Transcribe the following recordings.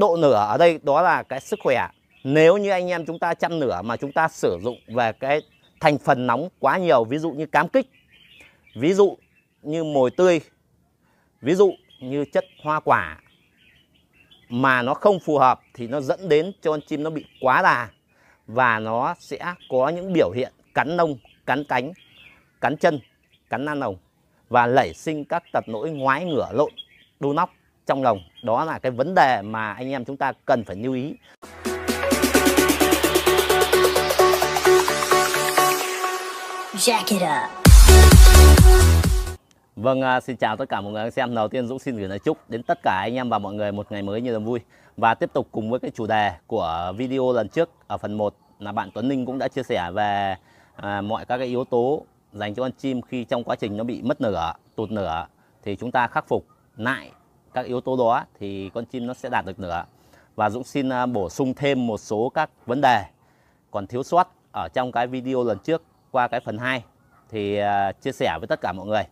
độ nửa ở đây đó là cái sức khỏe nếu như anh em chúng ta chăn nửa mà chúng ta sử dụng về cái thành phần nóng quá nhiều ví dụ như cám kích ví dụ như mồi tươi ví dụ như chất hoa quả mà nó không phù hợp thì nó dẫn đến cho con chim nó bị quá đà và nó sẽ có những biểu hiện cắn nông, cắn cánh, cắn chân, cắn nan nồng và lẩy sinh các tật nỗi ngoái ngửa lộn, đu nóc trong lòng đó là cái vấn đề mà anh em chúng ta cần phải lưu ý Jack it up. Vâng, à, xin chào tất cả mọi người đang xem. Đầu tiên Dũng xin gửi lời chúc đến tất cả anh em và mọi người một ngày mới như là vui. Và tiếp tục cùng với cái chủ đề của video lần trước ở phần 1 là bạn Tuấn Ninh cũng đã chia sẻ về à, mọi các cái yếu tố dành cho con chim khi trong quá trình nó bị mất nửa, tụt nửa thì chúng ta khắc phục lại các yếu tố đó thì con chim nó sẽ đạt được nữa Và Dũng xin à, bổ sung thêm một số các vấn đề còn thiếu sót ở trong cái video lần trước qua cái phần 2 thì à, chia sẻ với tất cả mọi người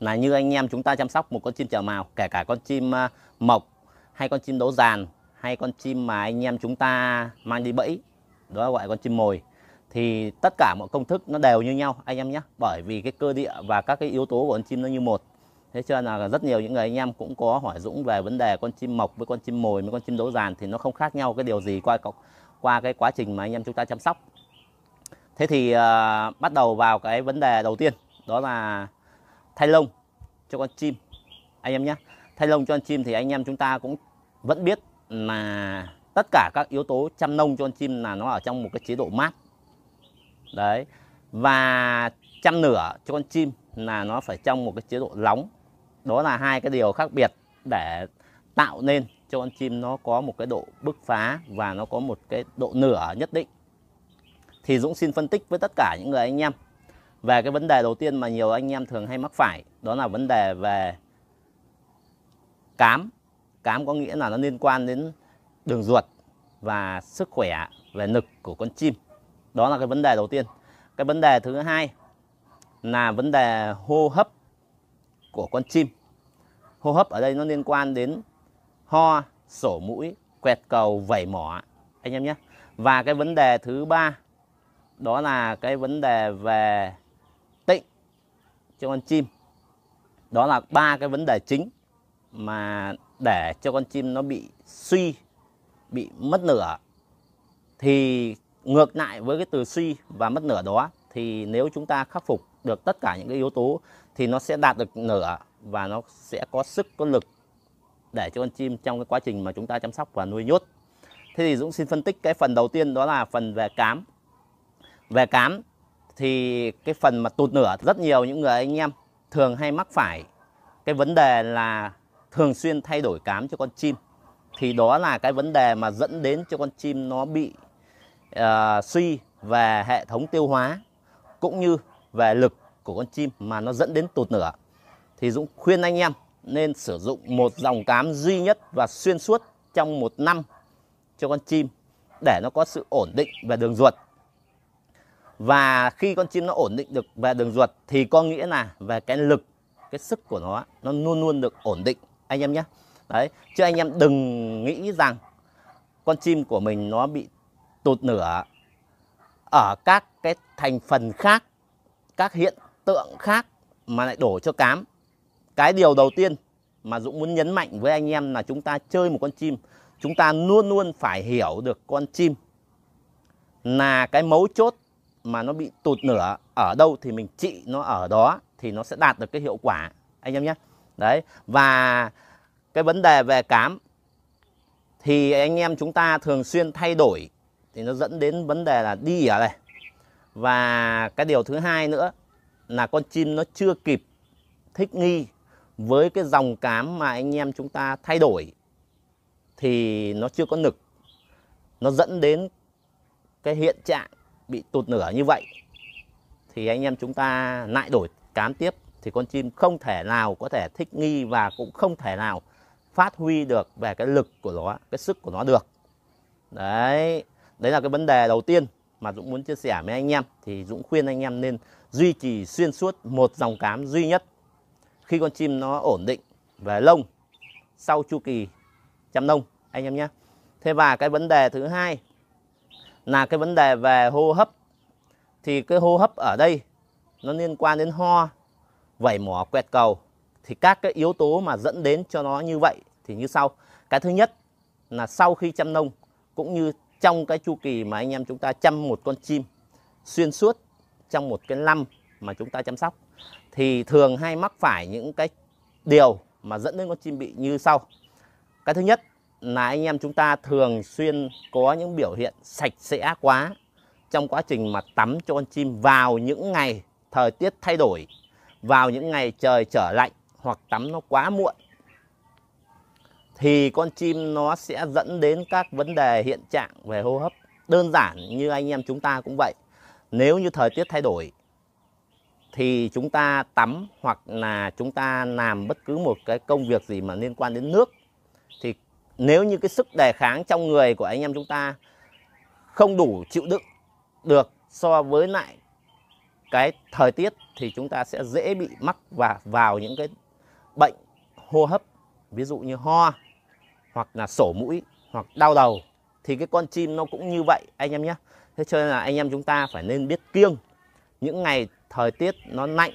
là như anh em chúng ta chăm sóc một con chim chào màu kể cả con chim à, mộc hay con chim đấu giàn hay con chim mà anh em chúng ta mang đi bẫy đó gọi con chim mồi thì tất cả mọi công thức nó đều như nhau anh em nhé bởi vì cái cơ địa và các cái yếu tố của con chim nó như một thế cho nên là rất nhiều những người anh em cũng có hỏi Dũng về vấn đề con chim mộc với con chim mồi với con chim đấu giàn thì nó không khác nhau cái điều gì qua qua cái quá trình mà anh em chúng ta chăm sóc thế thì uh, bắt đầu vào cái vấn đề đầu tiên đó là thay lông cho con chim anh em nhé thay lông cho con chim thì anh em chúng ta cũng vẫn biết là tất cả các yếu tố chăm nông cho con chim là nó ở trong một cái chế độ mát đấy và chăm nửa cho con chim là nó phải trong một cái chế độ nóng đó là hai cái điều khác biệt để tạo nên cho con chim nó có một cái độ bứt phá và nó có một cái độ nửa nhất định thì Dũng xin phân tích với tất cả những người anh em về cái vấn đề đầu tiên mà nhiều anh em thường hay mắc phải đó là vấn đề về cám cám có nghĩa là nó liên quan đến đường ruột và sức khỏe về nực của con chim đó là cái vấn đề đầu tiên cái vấn đề thứ hai là vấn đề hô hấp của con chim. Hô hấp ở đây nó liên quan đến ho, sổ mũi, quẹt cầu, vẩy mỏ anh em nhé. Và cái vấn đề thứ ba đó là cái vấn đề về tịnh cho con chim. Đó là ba cái vấn đề chính mà để cho con chim nó bị suy, bị mất nửa thì ngược lại với cái từ suy và mất nửa đó thì nếu chúng ta khắc phục được tất cả những cái yếu tố thì nó sẽ đạt được nở và nó sẽ có sức có lực để cho con chim trong cái quá trình mà chúng ta chăm sóc và nuôi nhốt. Thế thì Dũng xin phân tích cái phần đầu tiên đó là phần về cám. Về cám thì cái phần mà tụt nửa rất nhiều những người anh em thường hay mắc phải cái vấn đề là thường xuyên thay đổi cám cho con chim. Thì đó là cái vấn đề mà dẫn đến cho con chim nó bị uh, suy về hệ thống tiêu hóa cũng như về lực của con chim mà nó dẫn đến tụt nửa thì Dũng khuyên anh em nên sử dụng một dòng cám duy nhất và xuyên suốt trong một năm cho con chim để nó có sự ổn định về đường ruột và khi con chim nó ổn định được về đường ruột thì có nghĩa là về cái lực cái sức của nó nó luôn luôn được ổn định anh em nhé đấy chứ anh em đừng nghĩ rằng con chim của mình nó bị tụt nửa ở các cái thành phần khác các hiện tượng khác mà lại đổ cho cám. Cái điều đầu tiên mà Dũng muốn nhấn mạnh với anh em là chúng ta chơi một con chim, chúng ta luôn luôn phải hiểu được con chim là cái mấu chốt mà nó bị tụt nửa ở đâu thì mình trị nó ở đó thì nó sẽ đạt được cái hiệu quả anh em nhé. Đấy và cái vấn đề về cám thì anh em chúng ta thường xuyên thay đổi thì nó dẫn đến vấn đề là đi ở đây và cái điều thứ hai nữa là con chim nó chưa kịp thích nghi với cái dòng cám mà anh em chúng ta thay đổi thì nó chưa có nực nó dẫn đến cái hiện trạng bị tụt nửa như vậy thì anh em chúng ta lại đổi cám tiếp thì con chim không thể nào có thể thích nghi và cũng không thể nào phát huy được về cái lực của nó cái sức của nó được đấy đấy là cái vấn đề đầu tiên mà Dũng muốn chia sẻ với anh em thì Dũng khuyên anh em nên duy trì xuyên suốt một dòng cám duy nhất khi con chim nó ổn định về lông sau chu kỳ chăm nông anh em nhé. Thế và cái vấn đề thứ hai là cái vấn đề về hô hấp thì cái hô hấp ở đây nó liên quan đến ho, vẩy mỏ quẹt cầu thì các cái yếu tố mà dẫn đến cho nó như vậy thì như sau. Cái thứ nhất là sau khi chăm nông cũng như trong cái chu kỳ mà anh em chúng ta chăm một con chim xuyên suốt trong một cái năm mà chúng ta chăm sóc thì thường hay mắc phải những cái điều mà dẫn đến con chim bị như sau. Cái thứ nhất là anh em chúng ta thường xuyên có những biểu hiện sạch sẽ quá trong quá trình mà tắm cho con chim vào những ngày thời tiết thay đổi, vào những ngày trời trở lạnh hoặc tắm nó quá muộn thì con chim nó sẽ dẫn đến các vấn đề hiện trạng về hô hấp đơn giản như anh em chúng ta cũng vậy nếu như thời tiết thay đổi thì chúng ta tắm hoặc là chúng ta làm bất cứ một cái công việc gì mà liên quan đến nước thì nếu như cái sức đề kháng trong người của anh em chúng ta không đủ chịu đựng được so với lại cái thời tiết thì chúng ta sẽ dễ bị mắc và vào những cái bệnh hô hấp ví dụ như ho hoặc là sổ mũi hoặc đau đầu thì cái con chim nó cũng như vậy anh em nhé thế cho nên là anh em chúng ta phải nên biết kiêng những ngày thời tiết nó lạnh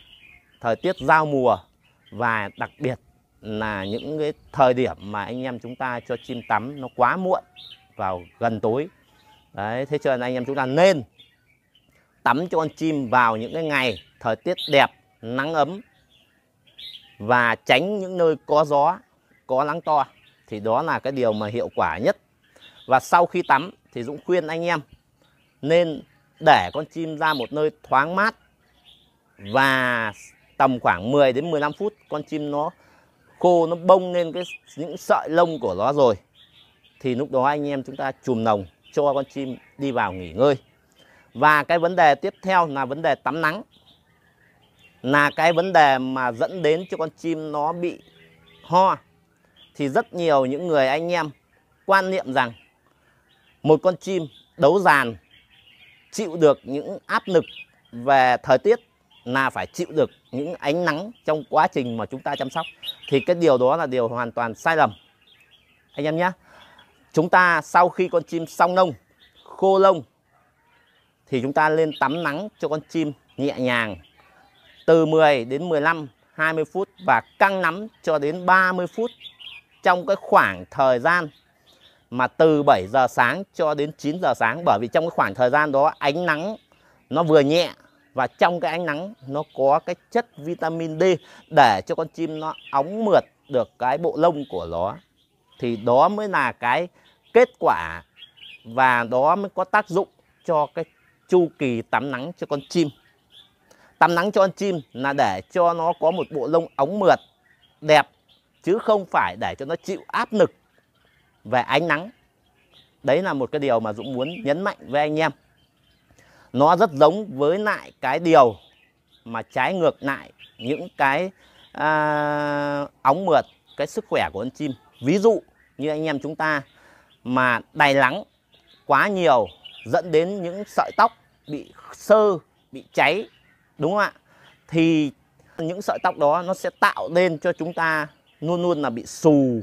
thời tiết giao mùa và đặc biệt là những cái thời điểm mà anh em chúng ta cho chim tắm nó quá muộn vào gần tối đấy thế cho nên anh em chúng ta nên tắm cho con chim vào những cái ngày thời tiết đẹp nắng ấm và tránh những nơi có gió có nắng to thì đó là cái điều mà hiệu quả nhất và sau khi tắm thì Dũng khuyên anh em nên để con chim ra một nơi thoáng mát và tầm khoảng 10 đến 15 phút con chim nó khô nó bông lên cái những sợi lông của nó rồi thì lúc đó anh em chúng ta chùm nồng cho con chim đi vào nghỉ ngơi và cái vấn đề tiếp theo là vấn đề tắm nắng là cái vấn đề mà dẫn đến cho con chim nó bị ho thì rất nhiều những người anh em quan niệm rằng một con chim đấu giàn chịu được những áp lực về thời tiết là phải chịu được những ánh nắng trong quá trình mà chúng ta chăm sóc thì cái điều đó là điều hoàn toàn sai lầm anh em nhé chúng ta sau khi con chim xong lông khô lông thì chúng ta lên tắm nắng cho con chim nhẹ nhàng từ 10 đến 15 20 phút và căng nắm cho đến 30 phút trong cái khoảng thời gian mà từ 7 giờ sáng cho đến 9 giờ sáng bởi vì trong cái khoảng thời gian đó ánh nắng nó vừa nhẹ và trong cái ánh nắng nó có cái chất vitamin D để cho con chim nó óng mượt được cái bộ lông của nó thì đó mới là cái kết quả và đó mới có tác dụng cho cái chu kỳ tắm nắng cho con chim tắm nắng cho con chim là để cho nó có một bộ lông ống mượt đẹp chứ không phải để cho nó chịu áp lực về ánh nắng đấy là một cái điều mà Dũng muốn nhấn mạnh với anh em nó rất giống với lại cái điều mà trái ngược lại những cái à, óng mượt cái sức khỏe của con chim ví dụ như anh em chúng ta mà đầy lắng quá nhiều dẫn đến những sợi tóc bị sơ bị cháy đúng không ạ thì những sợi tóc đó nó sẽ tạo nên cho chúng ta luôn luôn là bị xù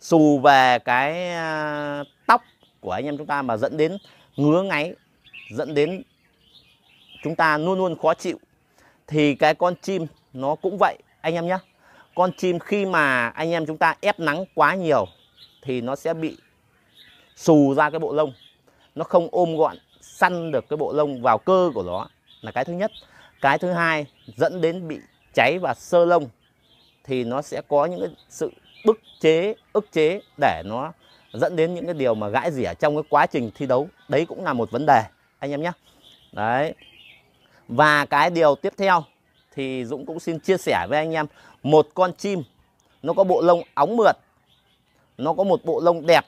xù về cái à, tóc của anh em chúng ta mà dẫn đến ngứa ngáy dẫn đến chúng ta luôn luôn khó chịu thì cái con chim nó cũng vậy anh em nhé con chim khi mà anh em chúng ta ép nắng quá nhiều thì nó sẽ bị xù ra cái bộ lông nó không ôm gọn săn được cái bộ lông vào cơ của nó là cái thứ nhất cái thứ hai dẫn đến bị cháy và sơ lông thì nó sẽ có những cái sự bức chế ức chế để nó dẫn đến những cái điều mà gãi rỉa trong cái quá trình thi đấu đấy cũng là một vấn đề anh em nhé đấy và cái điều tiếp theo thì Dũng cũng xin chia sẻ với anh em một con chim nó có bộ lông óng mượt nó có một bộ lông đẹp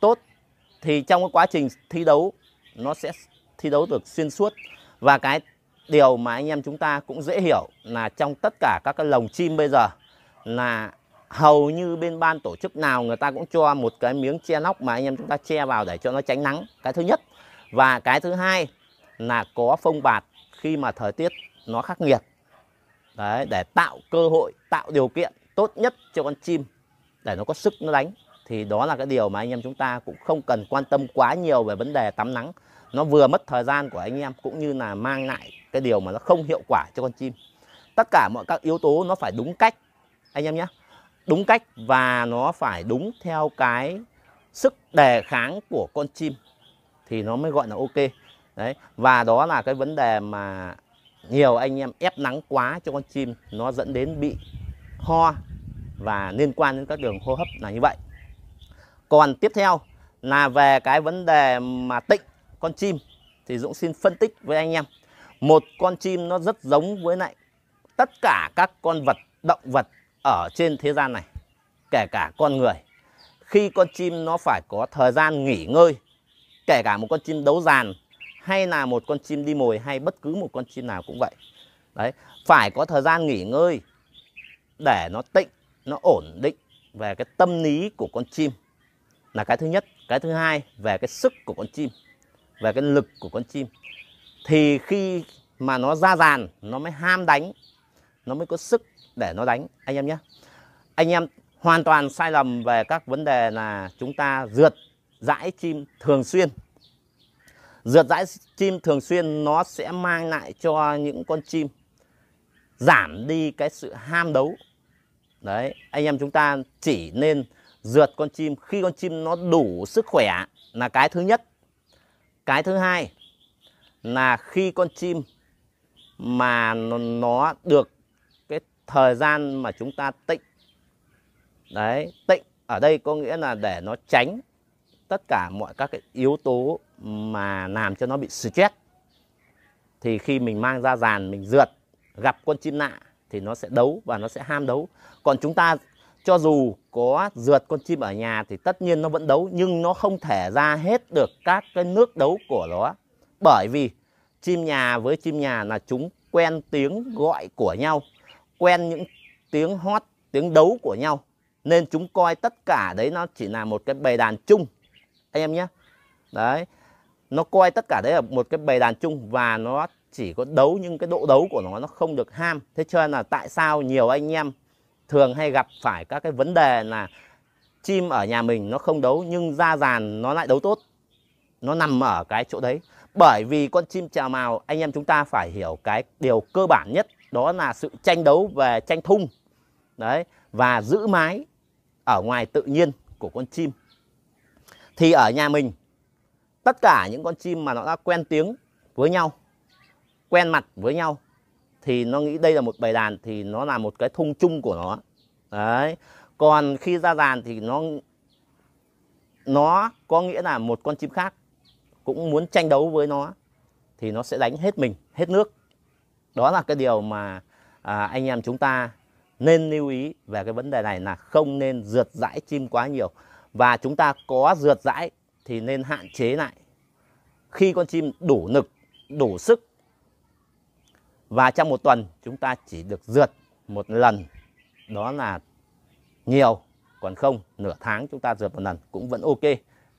tốt thì trong cái quá trình thi đấu nó sẽ thi đấu được xuyên suốt và cái điều mà anh em chúng ta cũng dễ hiểu là trong tất cả các cái lồng chim bây giờ là hầu như bên ban tổ chức nào người ta cũng cho một cái miếng che nóc mà anh em chúng ta che vào để cho nó tránh nắng cái thứ nhất và cái thứ hai là có phông bạt khi mà thời tiết nó khắc nghiệt đấy để tạo cơ hội tạo điều kiện tốt nhất cho con chim để nó có sức nó đánh thì đó là cái điều mà anh em chúng ta cũng không cần quan tâm quá nhiều về vấn đề tắm nắng nó vừa mất thời gian của anh em cũng như là mang lại cái điều mà nó không hiệu quả cho con chim tất cả mọi các yếu tố nó phải đúng cách anh em nhé đúng cách và nó phải đúng theo cái sức đề kháng của con chim thì nó mới gọi là ok đấy và đó là cái vấn đề mà nhiều anh em ép nắng quá cho con chim nó dẫn đến bị ho và liên quan đến các đường hô hấp là như vậy còn tiếp theo là về cái vấn đề mà tịnh con chim thì Dũng xin phân tích với anh em. Một con chim nó rất giống với lại tất cả các con vật, động vật ở trên thế gian này, kể cả con người. Khi con chim nó phải có thời gian nghỉ ngơi, kể cả một con chim đấu giàn hay là một con chim đi mồi hay bất cứ một con chim nào cũng vậy. Đấy, phải có thời gian nghỉ ngơi để nó tịnh, nó ổn định về cái tâm lý của con chim là cái thứ nhất, cái thứ hai về cái sức của con chim về cái lực của con chim thì khi mà nó ra dàn nó mới ham đánh nó mới có sức để nó đánh anh em nhé anh em hoàn toàn sai lầm về các vấn đề là chúng ta rượt dãi chim thường xuyên rượt dãi chim thường xuyên nó sẽ mang lại cho những con chim giảm đi cái sự ham đấu đấy anh em chúng ta chỉ nên rượt con chim khi con chim nó đủ sức khỏe là cái thứ nhất cái thứ hai là khi con chim mà nó, được cái thời gian mà chúng ta tịnh đấy tịnh ở đây có nghĩa là để nó tránh tất cả mọi các cái yếu tố mà làm cho nó bị stress thì khi mình mang ra giàn mình rượt gặp con chim lạ thì nó sẽ đấu và nó sẽ ham đấu còn chúng ta cho dù có rượt con chim ở nhà thì tất nhiên nó vẫn đấu nhưng nó không thể ra hết được các cái nước đấu của nó bởi vì chim nhà với chim nhà là chúng quen tiếng gọi của nhau quen những tiếng hót tiếng đấu của nhau nên chúng coi tất cả đấy nó chỉ là một cái bầy đàn chung anh em nhé đấy nó coi tất cả đấy là một cái bầy đàn chung và nó chỉ có đấu nhưng cái độ đấu của nó nó không được ham thế cho nên là tại sao nhiều anh em thường hay gặp phải các cái vấn đề là chim ở nhà mình nó không đấu nhưng ra giàn nó lại đấu tốt nó nằm ở cái chỗ đấy bởi vì con chim trà màu anh em chúng ta phải hiểu cái điều cơ bản nhất đó là sự tranh đấu về tranh thung đấy và giữ mái ở ngoài tự nhiên của con chim thì ở nhà mình tất cả những con chim mà nó đã quen tiếng với nhau quen mặt với nhau thì nó nghĩ đây là một bầy đàn thì nó là một cái thung chung của nó đấy còn khi ra đàn thì nó nó có nghĩa là một con chim khác cũng muốn tranh đấu với nó thì nó sẽ đánh hết mình hết nước đó là cái điều mà à, anh em chúng ta nên lưu ý về cái vấn đề này là không nên rượt dãi chim quá nhiều và chúng ta có rượt dãi thì nên hạn chế lại khi con chim đủ lực đủ sức và trong một tuần chúng ta chỉ được dượt một lần đó là nhiều còn không nửa tháng chúng ta dượt một lần cũng vẫn ok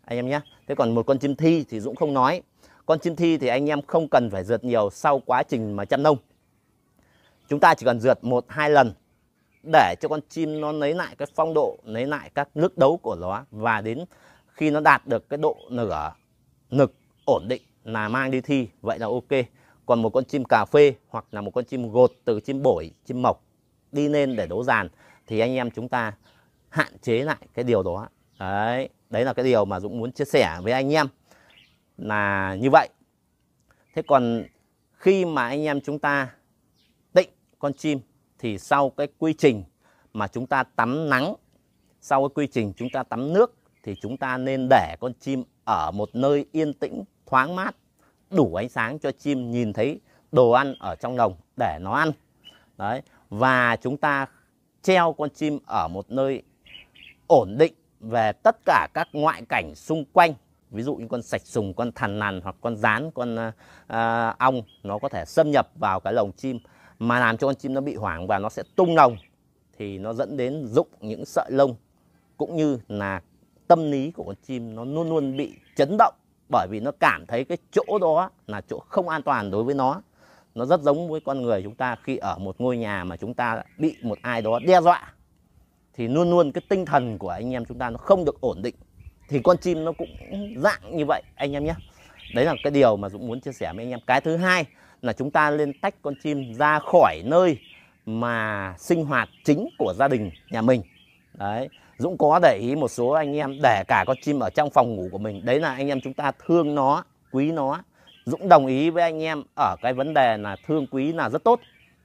anh em nhé. Thế còn một con chim thi thì Dũng không nói. Con chim thi thì anh em không cần phải dượt nhiều sau quá trình mà chăm nông. Chúng ta chỉ cần dượt một hai lần để cho con chim nó lấy lại cái phong độ, lấy lại các nước đấu của nó và đến khi nó đạt được cái độ nửa nực ổn định là mang đi thi vậy là ok còn một con chim cà phê hoặc là một con chim gột từ chim bổi, chim mộc đi lên để đố dàn thì anh em chúng ta hạn chế lại cái điều đó. Đấy, đấy là cái điều mà Dũng muốn chia sẻ với anh em là như vậy. Thế còn khi mà anh em chúng ta định con chim thì sau cái quy trình mà chúng ta tắm nắng, sau cái quy trình chúng ta tắm nước thì chúng ta nên để con chim ở một nơi yên tĩnh, thoáng mát đủ ánh sáng cho chim nhìn thấy đồ ăn ở trong lồng để nó ăn. Đấy, và chúng ta treo con chim ở một nơi ổn định về tất cả các ngoại cảnh xung quanh. Ví dụ như con sạch sùng, con thằn lằn hoặc con rán, con à, uh, ong nó có thể xâm nhập vào cái lồng chim mà làm cho con chim nó bị hoảng và nó sẽ tung lồng thì nó dẫn đến rụng những sợi lông cũng như là tâm lý của con chim nó luôn luôn bị chấn động bởi vì nó cảm thấy cái chỗ đó là chỗ không an toàn đối với nó nó rất giống với con người chúng ta khi ở một ngôi nhà mà chúng ta bị một ai đó đe dọa thì luôn luôn cái tinh thần của anh em chúng ta nó không được ổn định thì con chim nó cũng dạng như vậy anh em nhé đấy là cái điều mà dũng muốn chia sẻ với anh em cái thứ hai là chúng ta nên tách con chim ra khỏi nơi mà sinh hoạt chính của gia đình nhà mình đấy Dũng có để ý một số anh em để cả con chim ở trong phòng ngủ của mình đấy là anh em chúng ta thương nó quý nó Dũng đồng ý với anh em ở cái vấn đề là thương quý là rất tốt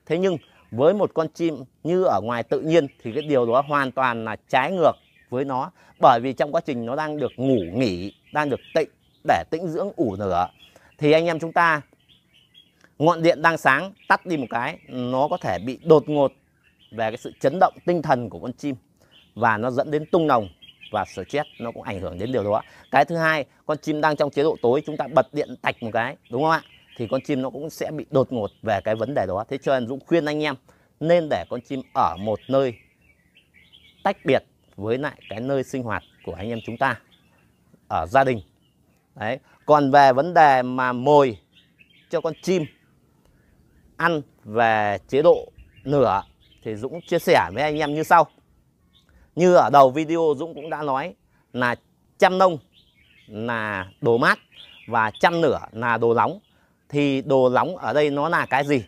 thế nhưng với một con chim như ở ngoài tự nhiên thì cái điều đó hoàn toàn là trái ngược với nó bởi vì trong quá trình nó đang được ngủ nghỉ đang được tịnh để tĩnh dưỡng ủ nửa thì anh em chúng ta ngọn điện đang sáng tắt đi một cái nó có thể bị đột ngột về cái sự chấn động tinh thần của con chim và nó dẫn đến tung nồng và stress nó cũng ảnh hưởng đến điều đó cái thứ hai con chim đang trong chế độ tối chúng ta bật điện tạch một cái đúng không ạ thì con chim nó cũng sẽ bị đột ngột về cái vấn đề đó thế cho nên dũng khuyên anh em nên để con chim ở một nơi tách biệt với lại cái nơi sinh hoạt của anh em chúng ta ở gia đình đấy còn về vấn đề mà mồi cho con chim ăn về chế độ nửa thì Dũng chia sẻ với anh em như sau như ở đầu video Dũng cũng đã nói là chăm nông là đồ mát và chăm nửa là đồ nóng. Thì đồ nóng ở đây nó là cái gì?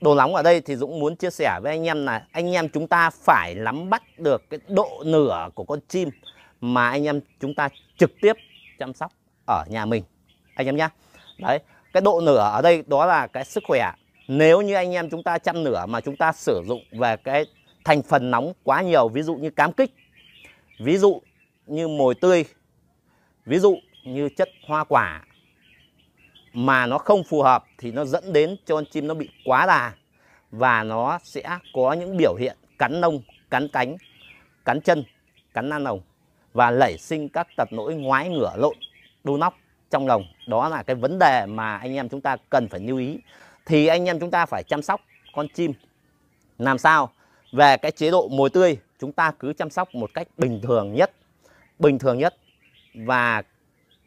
Đồ nóng ở đây thì Dũng muốn chia sẻ với anh em là anh em chúng ta phải nắm bắt được cái độ nửa của con chim mà anh em chúng ta trực tiếp chăm sóc ở nhà mình. Anh em nhé. Đấy, cái độ nửa ở đây đó là cái sức khỏe nếu như anh em chúng ta chăm nửa mà chúng ta sử dụng về cái thành phần nóng quá nhiều ví dụ như cám kích ví dụ như mồi tươi ví dụ như chất hoa quả mà nó không phù hợp thì nó dẫn đến cho con chim nó bị quá đà và nó sẽ có những biểu hiện cắn nông cắn cánh cắn chân cắn nan lồng và lẩy sinh các tật nỗi ngoái ngửa lộn đu nóc trong lồng đó là cái vấn đề mà anh em chúng ta cần phải lưu ý thì anh em chúng ta phải chăm sóc con chim làm sao về cái chế độ mồi tươi chúng ta cứ chăm sóc một cách bình thường nhất bình thường nhất và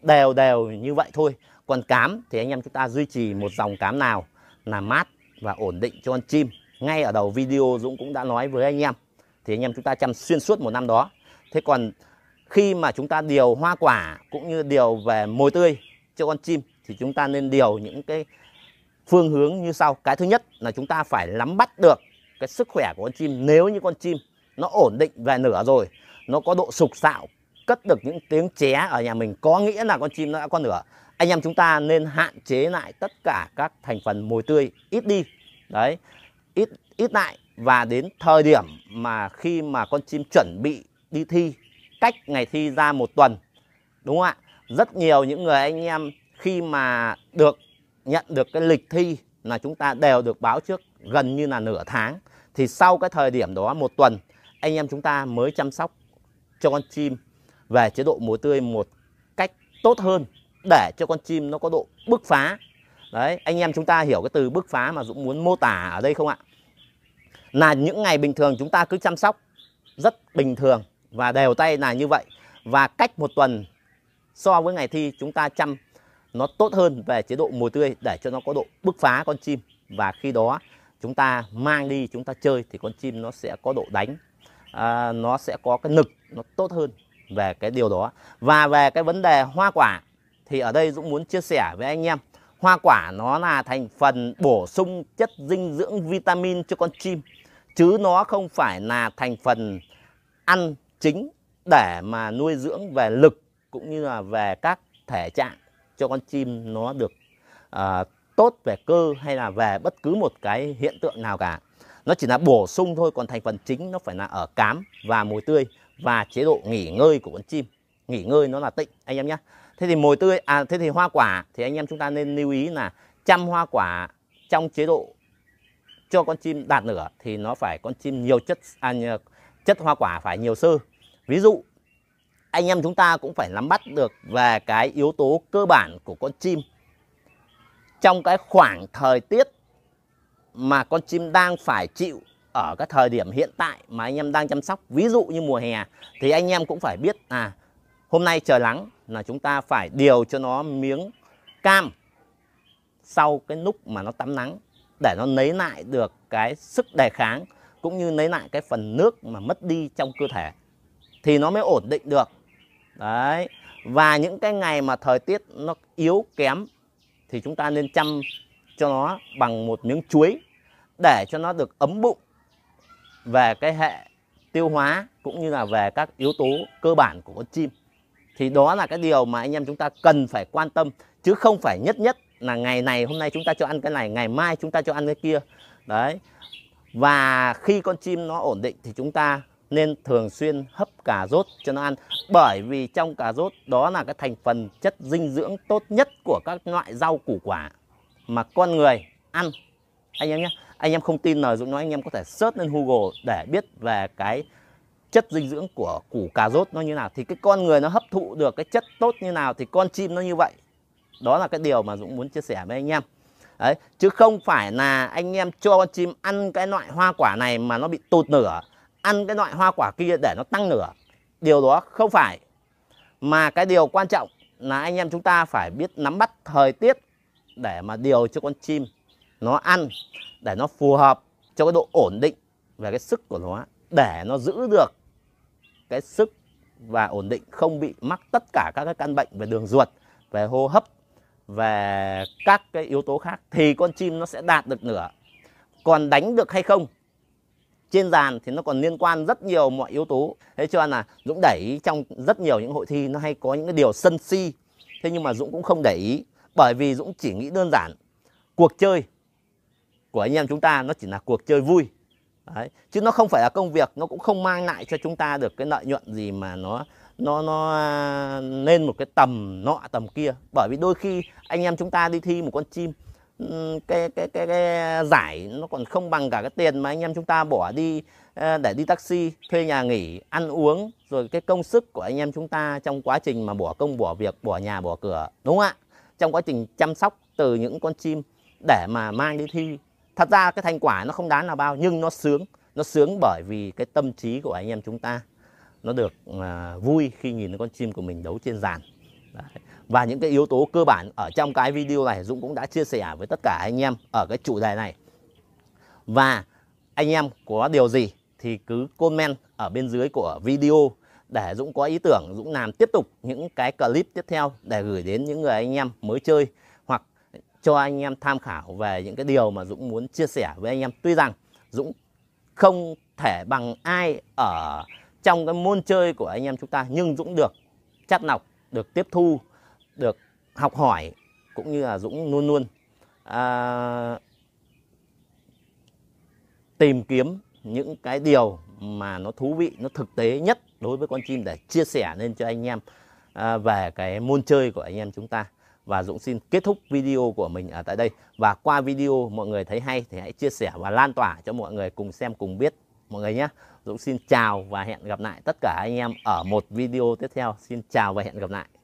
đều đều như vậy thôi còn cám thì anh em chúng ta duy trì một dòng cám nào là mát và ổn định cho con chim ngay ở đầu video Dũng cũng đã nói với anh em thì anh em chúng ta chăm xuyên suốt một năm đó thế còn khi mà chúng ta điều hoa quả cũng như điều về mồi tươi cho con chim thì chúng ta nên điều những cái phương hướng như sau cái thứ nhất là chúng ta phải nắm bắt được cái sức khỏe của con chim nếu như con chim nó ổn định về nửa rồi nó có độ sục sạo cất được những tiếng ché ở nhà mình có nghĩa là con chim nó đã có nửa anh em chúng ta nên hạn chế lại tất cả các thành phần mồi tươi ít đi đấy ít ít lại và đến thời điểm mà khi mà con chim chuẩn bị đi thi cách ngày thi ra một tuần đúng không ạ rất nhiều những người anh em khi mà được nhận được cái lịch thi là chúng ta đều được báo trước gần như là nửa tháng thì sau cái thời điểm đó một tuần anh em chúng ta mới chăm sóc cho con chim về chế độ mùa tươi một cách tốt hơn để cho con chim nó có độ bứt phá đấy anh em chúng ta hiểu cái từ bứt phá mà Dũng muốn mô tả ở đây không ạ là những ngày bình thường chúng ta cứ chăm sóc rất bình thường và đều tay là như vậy và cách một tuần so với ngày thi chúng ta chăm nó tốt hơn về chế độ mồi tươi để cho nó có độ bứt phá con chim và khi đó chúng ta mang đi chúng ta chơi thì con chim nó sẽ có độ đánh à, nó sẽ có cái nực nó tốt hơn về cái điều đó và về cái vấn đề hoa quả thì ở đây Dũng muốn chia sẻ với anh em hoa quả nó là thành phần bổ sung chất dinh dưỡng vitamin cho con chim chứ nó không phải là thành phần ăn chính để mà nuôi dưỡng về lực cũng như là về các thể trạng cho con chim nó được à, tốt về cơ hay là về bất cứ một cái hiện tượng nào cả nó chỉ là bổ sung thôi còn thành phần chính nó phải là ở cám và mồi tươi và chế độ nghỉ ngơi của con chim nghỉ ngơi nó là tịnh anh em nhé thế thì mồi tươi à thế thì hoa quả thì anh em chúng ta nên lưu ý là chăm hoa quả trong chế độ cho con chim đạt nửa thì nó phải con chim nhiều chất à, chất hoa quả phải nhiều sơ ví dụ anh em chúng ta cũng phải nắm bắt được về cái yếu tố cơ bản của con chim. Trong cái khoảng thời tiết mà con chim đang phải chịu ở cái thời điểm hiện tại mà anh em đang chăm sóc, ví dụ như mùa hè thì anh em cũng phải biết à hôm nay trời nắng là chúng ta phải điều cho nó miếng cam sau cái lúc mà nó tắm nắng để nó lấy lại được cái sức đề kháng cũng như lấy lại cái phần nước mà mất đi trong cơ thể thì nó mới ổn định được đấy và những cái ngày mà thời tiết nó yếu kém thì chúng ta nên chăm cho nó bằng một miếng chuối để cho nó được ấm bụng về cái hệ tiêu hóa cũng như là về các yếu tố cơ bản của con chim thì đó là cái điều mà anh em chúng ta cần phải quan tâm chứ không phải nhất nhất là ngày này hôm nay chúng ta cho ăn cái này ngày mai chúng ta cho ăn cái kia đấy và khi con chim nó ổn định thì chúng ta nên thường xuyên hấp cà rốt cho nó ăn bởi vì trong cà rốt đó là cái thành phần chất dinh dưỡng tốt nhất của các loại rau củ quả mà con người ăn anh em nhé anh em không tin lời Dũng nói anh em có thể search lên Google để biết về cái chất dinh dưỡng của củ cà rốt nó như nào thì cái con người nó hấp thụ được cái chất tốt như nào thì con chim nó như vậy đó là cái điều mà Dũng muốn chia sẻ với anh em đấy chứ không phải là anh em cho con chim ăn cái loại hoa quả này mà nó bị tụt nửa ăn cái loại hoa quả kia để nó tăng nửa điều đó không phải mà cái điều quan trọng là anh em chúng ta phải biết nắm bắt thời tiết để mà điều cho con chim nó ăn để nó phù hợp cho cái độ ổn định về cái sức của nó để nó giữ được cái sức và ổn định không bị mắc tất cả các cái căn bệnh về đường ruột về hô hấp về các cái yếu tố khác thì con chim nó sẽ đạt được nửa còn đánh được hay không trên dàn thì nó còn liên quan rất nhiều mọi yếu tố thế cho nên là dũng đẩy trong rất nhiều những hội thi nó hay có những cái điều sân si thế nhưng mà dũng cũng không đẩy bởi vì dũng chỉ nghĩ đơn giản cuộc chơi của anh em chúng ta nó chỉ là cuộc chơi vui Đấy. chứ nó không phải là công việc nó cũng không mang lại cho chúng ta được cái lợi nhuận gì mà nó nó nó lên một cái tầm nọ tầm kia bởi vì đôi khi anh em chúng ta đi thi một con chim Ừ, cái, cái cái cái giải nó còn không bằng cả cái tiền mà anh em chúng ta bỏ đi ờ, để đi taxi thuê nhà nghỉ ăn uống rồi cái công sức của anh em chúng ta trong quá trình mà bỏ công bỏ việc bỏ nhà bỏ cửa đúng không ạ trong quá trình chăm sóc từ những con chim để mà mang đi thi thật ra cái thành quả nó không đáng là bao nhưng nó sướng nó sướng bởi vì cái tâm trí của anh em chúng ta nó được uh, vui khi nhìn con chim của mình đấu trên sàn Đấy và những cái yếu tố cơ bản ở trong cái video này Dũng cũng đã chia sẻ với tất cả anh em ở cái chủ đề này và anh em có điều gì thì cứ comment ở bên dưới của video để Dũng có ý tưởng Dũng làm tiếp tục những cái clip tiếp theo để gửi đến những người anh em mới chơi hoặc cho anh em tham khảo về những cái điều mà Dũng muốn chia sẻ với anh em tuy rằng Dũng không thể bằng ai ở trong cái môn chơi của anh em chúng ta nhưng Dũng được chắt lọc được tiếp thu được học hỏi cũng như là Dũng luôn luôn à, tìm kiếm những cái điều mà nó thú vị, nó thực tế nhất đối với con chim để chia sẻ lên cho anh em à, về cái môn chơi của anh em chúng ta. Và Dũng xin kết thúc video của mình ở tại đây. Và qua video mọi người thấy hay thì hãy chia sẻ và lan tỏa cho mọi người cùng xem cùng biết mọi người nhé. Dũng xin chào và hẹn gặp lại tất cả anh em ở một video tiếp theo. Xin chào và hẹn gặp lại.